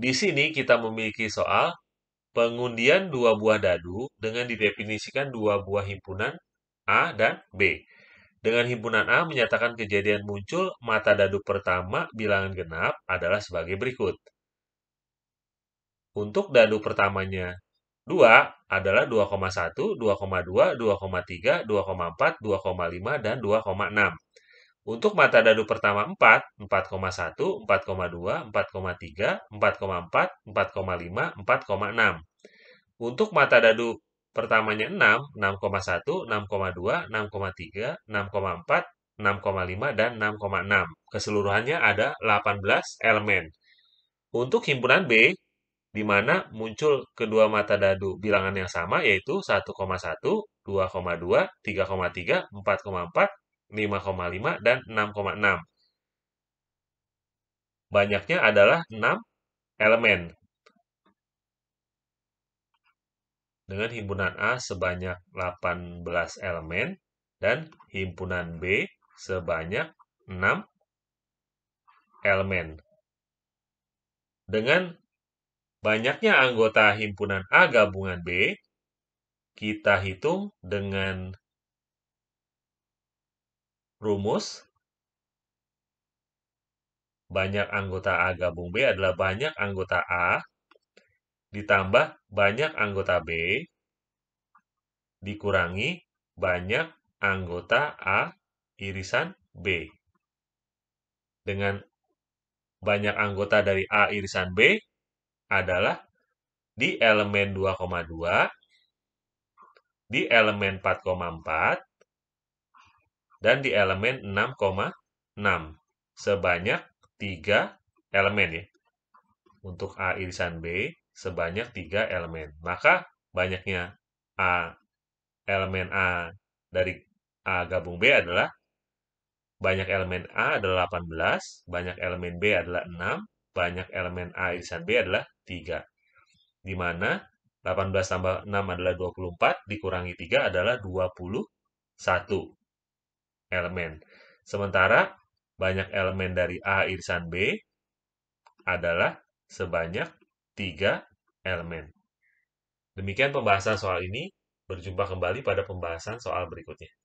Di sini kita memiliki soal pengundian dua buah dadu dengan didefinisikan dua buah himpunan A dan B. Dengan himpunan A menyatakan kejadian muncul mata dadu pertama bilangan genap adalah sebagai berikut. Untuk dadu pertamanya 2 adalah 2,1, 2,2, 2,3, 2,4, 2,5, dan 2,6. Untuk mata dadu pertama 4, 4,1, 4,2, 4,3, 4,4, 4,5, 4,6. Untuk mata dadu pertamanya 6, 6,1, 6,2, 6,3, 6,4, 6,5, dan 6,6. Keseluruhannya ada 18 elemen. Untuk himpunan B, di mana muncul kedua mata dadu bilangan yang sama, yaitu 1,1, 2,2, 3,3, 4,4, 5,5 dan 6,6. Banyaknya adalah 6 elemen. Dengan himpunan A sebanyak 18 elemen dan himpunan B sebanyak 6 elemen. Dengan banyaknya anggota himpunan A gabungan B, kita hitung dengan rumus banyak anggota A gabung B adalah banyak anggota A ditambah banyak anggota B dikurangi banyak anggota A irisan B. Dengan banyak anggota dari A irisan B adalah di elemen 2,2, di elemen 4,4, dan di elemen 6,6 sebanyak 3 elemen ya. Untuk A irisan B sebanyak 3 elemen. Maka banyaknya A elemen A dari A gabung B adalah banyak elemen A adalah 18, banyak elemen B adalah 6, banyak elemen A irisan B adalah 3. Di mana 18 tambah 6 adalah 24, dikurangi 3 adalah 21 elemen. Sementara banyak elemen dari A irisan B adalah sebanyak 3 elemen. Demikian pembahasan soal ini, berjumpa kembali pada pembahasan soal berikutnya.